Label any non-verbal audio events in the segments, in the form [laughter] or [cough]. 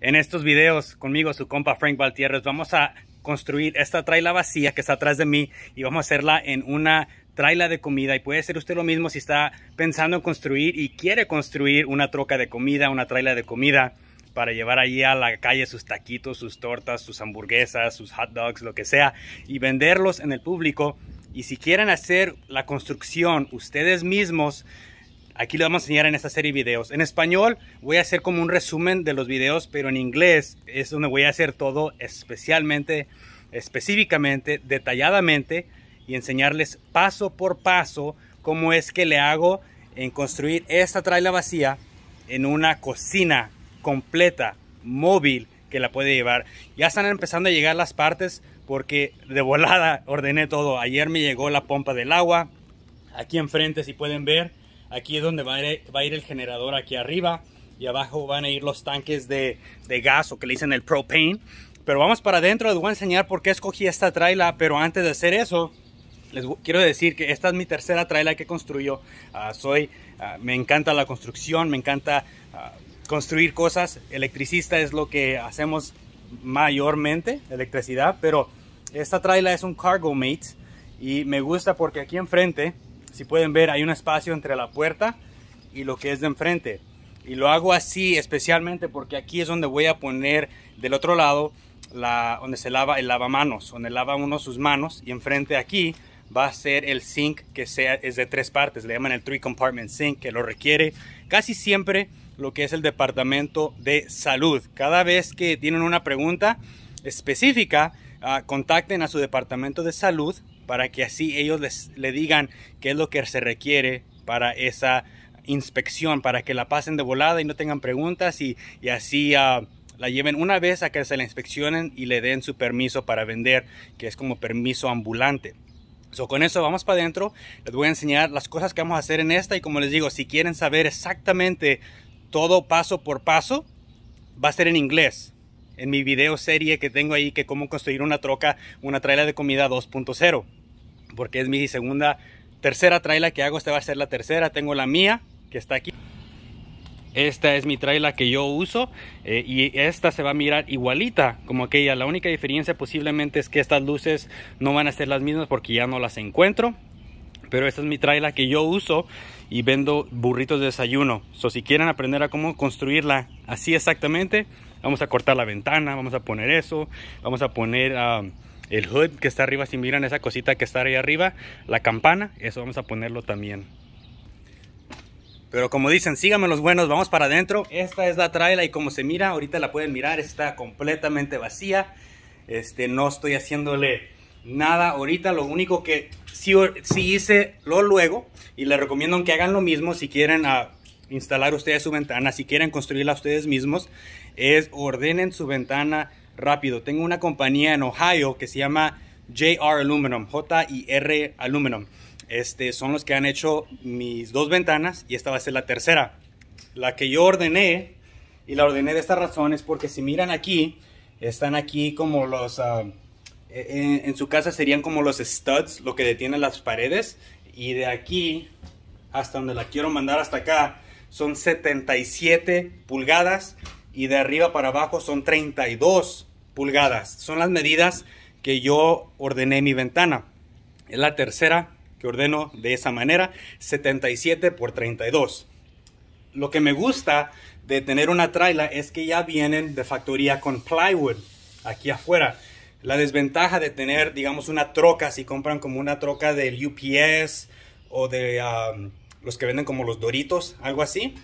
En estos videos conmigo, su compa Frank Valtierres, vamos a construir esta traila vacía que está atrás de mí y vamos a hacerla en una traila de comida y puede ser usted lo mismo si está pensando en construir y quiere construir una troca de comida, una traila de comida para llevar allí a la calle sus taquitos, sus tortas, sus hamburguesas, sus hot dogs, lo que sea y venderlos en el público. Y si quieren hacer la construcción ustedes mismos, Aquí lo vamos a enseñar en esta serie de videos. En español voy a hacer como un resumen de los videos, pero en inglés es donde voy a hacer todo especialmente, específicamente, detalladamente y enseñarles paso por paso cómo es que le hago en construir esta traila vacía en una cocina completa, móvil, que la puede llevar. Ya están empezando a llegar las partes porque de volada ordené todo. Ayer me llegó la pompa del agua. Aquí enfrente, si pueden ver, Aquí es donde va a, ir, el generador aquí arriba y abajo van a ir los tanques de, gas o que le dicen el propane. Pero vamos para adentro, les voy a enseñar por qué escogí esta traila, pero antes de hacer eso, les quiero decir que esta es mi tercera traila que construyo. Ah, soy, ah, me encanta la construcción, me encanta ah, construir cosas. Electricista es lo que hacemos mayormente, electricidad, pero esta traila es un cargo mate y me gusta porque aquí enfrente si pueden ver, hay un espacio entre la puerta y lo que es de enfrente. Y lo hago así especialmente porque aquí es donde voy a poner del otro lado la, donde se lava el lavamanos, donde lava uno sus manos y enfrente aquí va a ser el sink que sea, es de tres partes, le llaman el three compartment sink que lo requiere casi siempre lo que es el departamento de salud. Cada vez que tienen una pregunta específica, ah, contacten a su departamento de salud para que así ellos les, le digan qué es lo que se requiere para esa inspección, para que la pasen de volada y no tengan preguntas y, así ah, la lleven una vez a que se la inspeccionen y le den su permiso para vender, que es como permiso ambulante. So, con eso vamos para adentro, les voy a enseñar las cosas que vamos a hacer en esta y como les digo, si quieren saber exactamente todo paso por paso, va a ser en inglés. En mi video serie que tengo ahí, que cómo construir una troca, una trailer de comida 2.0 porque es mi segunda, tercera traila que hago. Esta va a ser la tercera. Tengo la mía que está aquí. Esta es mi traila que yo uso eh, y esta se va a mirar igualita como aquella. La única diferencia posiblemente es que estas luces no van a ser las mismas porque ya no las encuentro. Pero esta es mi traila que yo uso y vendo burritos de desayuno. O si quieren aprender a cómo construirla así exactamente, vamos a cortar la ventana, vamos a poner eso, vamos a poner... Ah, el hood que está arriba, si miran esa cosita que está ahí arriba, la campana, eso vamos a ponerlo también. Pero como dicen, síganme los buenos, vamos para adentro. Esta es la trailer y como se mira, ahorita la pueden mirar, está completamente vacía. Este, no estoy haciéndole nada ahorita, lo único que sí, hice lo luego y les recomiendo que hagan lo mismo si quieren ah, instalar ustedes su ventana, si quieren construirla ustedes mismos, es ordenen su ventana rápido. Tengo una compañía en Ohio que se llama JR Aluminum, j r Aluminum. Este, son los que han hecho mis dos ventanas y esta va a ser la tercera. La que yo ordené, y la ordené de esta razón es porque si miran aquí, están aquí como los... Ah, e, e, en, su casa serían como los studs, lo que detienen las paredes. Y de aquí hasta donde la quiero mandar hasta acá, son 77 pulgadas y de arriba para abajo son 32 pulgadas. Son las medidas que yo ordené mi ventana. Es la tercera que ordeno de esa manera, 77 por 32. Lo que me gusta de tener una traila es que ya vienen de factoría con plywood aquí afuera. La desventaja de tener, digamos, una troca, si compran como una troca del UPS o de ah, los que venden como los Doritos, algo así,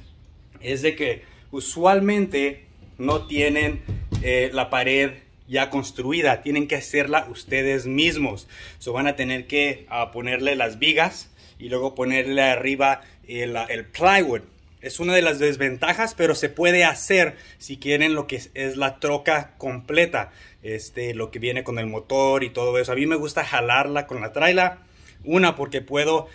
es de que usualmente no tienen eh, la pared ya construida, tienen que hacerla ustedes mismos. So van a tener que ah, ponerle las vigas y luego ponerle arriba ah, el, plywood. Es una de las desventajas, pero se puede hacer si quieren lo que es, la troca completa. Este, lo que viene con el motor y todo eso. A mí me gusta jalarla con la traila. Una, porque puedo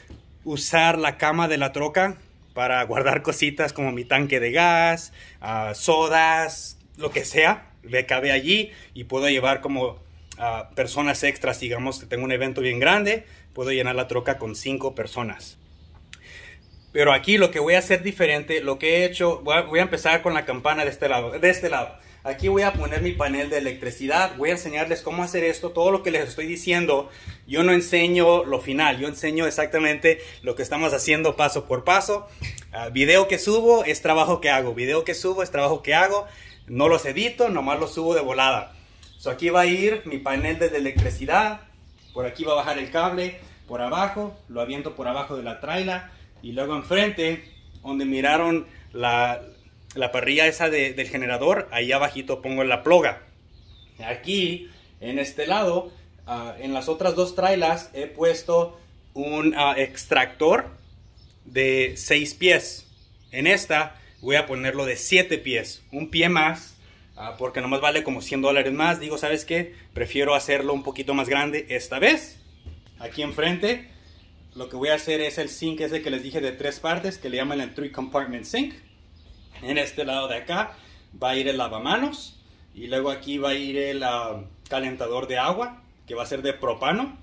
usar la cama de la troca para guardar cositas como mi tanque de gas, ah, sodas, lo que sea, le cabe allí y puedo llevar como ah, personas extras, digamos que tengo un evento bien grande, puedo llenar la troca con cinco personas. Pero aquí lo que voy a hacer diferente, lo que he hecho, voy a, empezar con la campana de este lado, de este lado. Aquí voy a poner mi panel de electricidad. Voy a enseñarles cómo hacer esto. Todo lo que les estoy diciendo, yo no enseño lo final. Yo enseño exactamente lo que estamos haciendo paso por paso. Ah, video que subo es trabajo que hago. Video que subo es trabajo que hago. No los edito, nomás los subo de volada. aquí va a ir mi panel de electricidad. Por aquí va a bajar el cable. Por abajo, lo aviento por abajo de la traila. Y luego enfrente, donde miraron la, la parrilla esa de, del generador, ahí abajito pongo la ploga. Aquí, en este lado, ah, en las otras dos trailas he puesto un ah, extractor de 6 pies. En esta voy a ponerlo de 7 pies, un pie más, ah, porque nomás vale como 100 dólares más. Digo, ¿sabes qué? Prefiero hacerlo un poquito más grande esta vez. Aquí enfrente, lo que voy a hacer es el sink ese que les dije de tres partes, que le llaman el 3 compartment sink. En este lado de acá va a ir el lavamanos y luego aquí va a ir el ah, calentador de agua que va a ser de propano.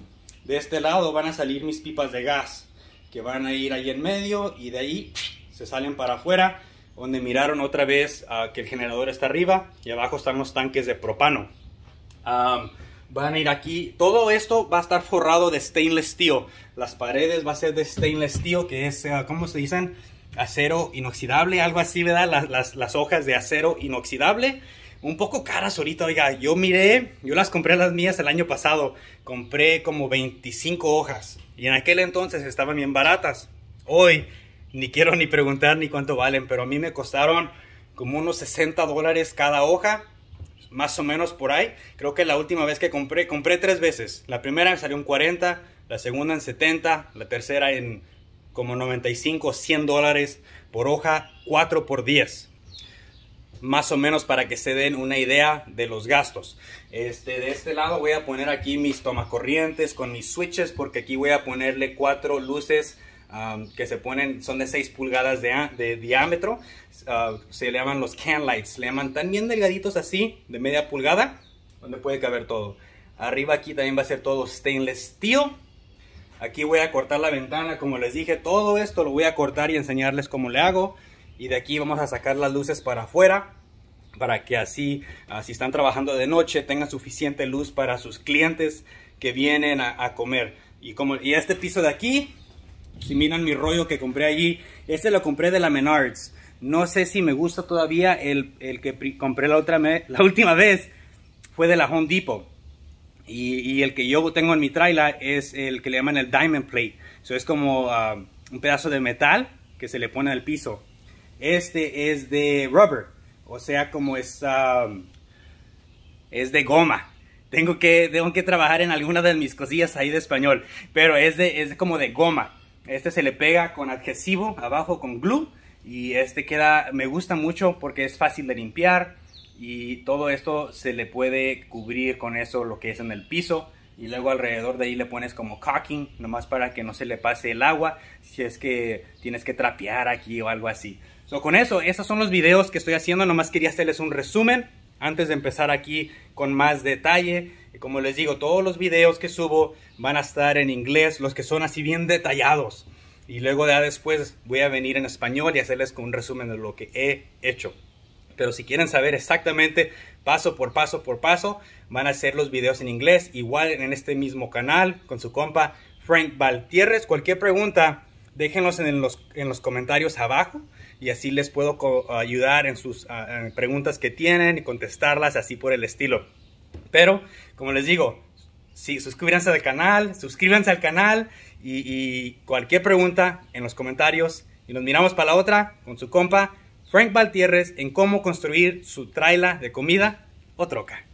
De este lado van a salir mis pipas de gas que van a ir ahí en medio y de ahí se salen para afuera donde miraron otra vez ah, que el generador está arriba y abajo están los tanques de propano. van a ir aquí, todo esto va a estar forrado de stainless steel. Las paredes va a ser de stainless steel que es, ah, ¿cómo se dicen? acero inoxidable, algo así, ¿verdad? Las, las, hojas de acero inoxidable. Un poco caras ahorita, oiga, yo miré, yo las compré las mías el año pasado, compré como 25 hojas y en aquel entonces estaban bien baratas. Hoy ni quiero ni preguntar ni cuánto valen, pero a mí me costaron como unos 60 dólares cada hoja, más o menos por ahí. Creo que la última vez que compré, compré tres veces. La primera me salió en 40, la segunda en 70, la tercera en como 95 100 dólares por hoja, 4 por 10. Más o menos para que se den una idea de los gastos. Este, de este lado voy a poner aquí mis tomacorrientes con mis switches porque aquí voy a ponerle cuatro luces um, que se ponen, son de 6 pulgadas de, diámetro. Uh, se le llaman los can lights, le llaman tan bien delgaditos así, de media pulgada, donde puede caber todo. Arriba aquí también va a ser todo stainless steel. Aquí voy a cortar la ventana, como les dije, todo esto lo voy a cortar y enseñarles cómo le hago. Y de aquí vamos a sacar las luces para afuera, para que así, ah, si están trabajando de noche, tengan suficiente luz para sus clientes que vienen a, comer. Y, como, y este piso de aquí, si miran mi rollo que compré allí, este lo compré de la Menards. No sé si me gusta todavía el, que compré la, otra la [laughs] última vez. Fue de la Home Depot. Y, el que yo tengo en mi trailer es el que le llaman el diamond plate. es como ah, un pedazo de metal que se le pone al piso. Este es de rubber, o sea, como es, ah, es de goma. Tengo que, tengo que trabajar en alguna de mis cosillas ahí de español, pero es, de, es como de goma. Este se le pega con adhesivo abajo con glue y este queda, me gusta mucho porque es fácil de limpiar y todo esto se le puede cubrir con eso lo que es en el piso y luego alrededor de ahí le pones como caulking nomás para que no se le pase el agua si es que tienes que trapear aquí o algo así. con eso, esos son los videos que estoy haciendo, nomás quería hacerles un resumen antes de empezar aquí con más detalle. como les digo, todos los videos que subo van a estar en inglés, los que son así bien detallados. Y luego ya después voy a venir en español y hacerles un resumen de lo que he hecho. Pero si quieren saber exactamente paso por paso por paso, van a hacer los videos en inglés, igual en este mismo canal, con su compa Frank Valtierres. Cualquier pregunta, déjenlos en los, en los comentarios abajo y así les puedo ayudar en sus ah, preguntas que tienen y contestarlas así por el estilo. Pero, como les digo, sí, suscríbanse al canal, suscríbanse al canal y, y cualquier pregunta en los comentarios. Y nos miramos para la otra con su compa Frank Valtierres en cómo construir su traila de comida o troca.